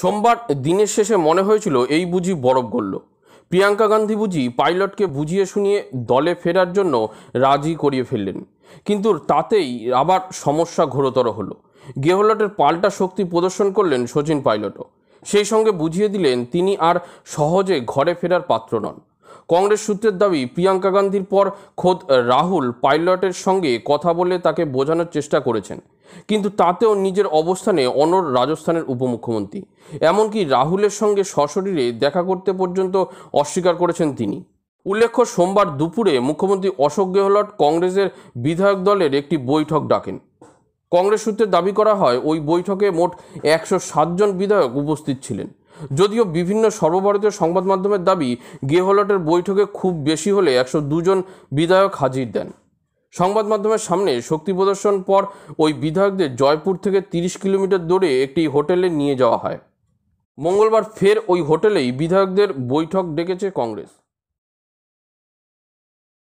সোমবার দিনের শেষে মনে হয়েছিল এই বুঝি বরফ গড়ল প্রিয়াঙ্কা গান্ধী বুঝি পাইলটকে বুঝিয়ে শুনিয়ে দলে ফেরার জন্য রাজি করিয়ে ফেললেন কিন্তু তাতেই আবার সমস্যা ঘোরতর হলো গেহলটের পাল্টা শক্তি প্রদর্শন করলেন সচিন পাইলটও সেই সঙ্গে বুঝিয়ে দিলেন তিনি আর সহজে ঘরে ফেরার পাত্র নন কংগ্রেস সূত্রের দাবি প্রিয়াঙ্কা গান্ধীর পর খোদ রাহুল পাইলটের সঙ্গে কথা বলে তাকে বোঝানোর চেষ্টা করেছেন কিন্তু তাতেও নিজের অবস্থানে অনর রাজস্থানের উপমুখ্যমন্ত্রী এমনকি রাহুলের সঙ্গে সশরীরে দেখা করতে পর্যন্ত অস্বীকার করেছেন তিনি উল্লেখ্য সোমবার দুপুরে মুখ্যমন্ত্রী অশোক গেহলট কংগ্রেসের বিধায়ক দলের একটি বৈঠক ডাকেন কংগ্রেস সূত্রে দাবি করা হয় ওই বৈঠকে মোট একশো সাতজন বিধায়ক উপস্থিত ছিলেন যদিও বিভিন্ন সর্বভারতীয় সংবাদ মাধ্যমের দাবি গেহলটের বৈঠকে খুব বেশি হলে একশো দুজন বিধায়ক হাজির দেন সংবাদ মাধ্যমের সামনে শক্তি প্রদর্শন পর ওই বিধায়কদের জয়পুর থেকে তিরিশ কিলোমিটার দূরে একটি হোটেলে নিয়ে যাওয়া হয় মঙ্গলবার ফের ওই হোটেলেই বিধায়কদের বৈঠক ডেকেছে কংগ্রেস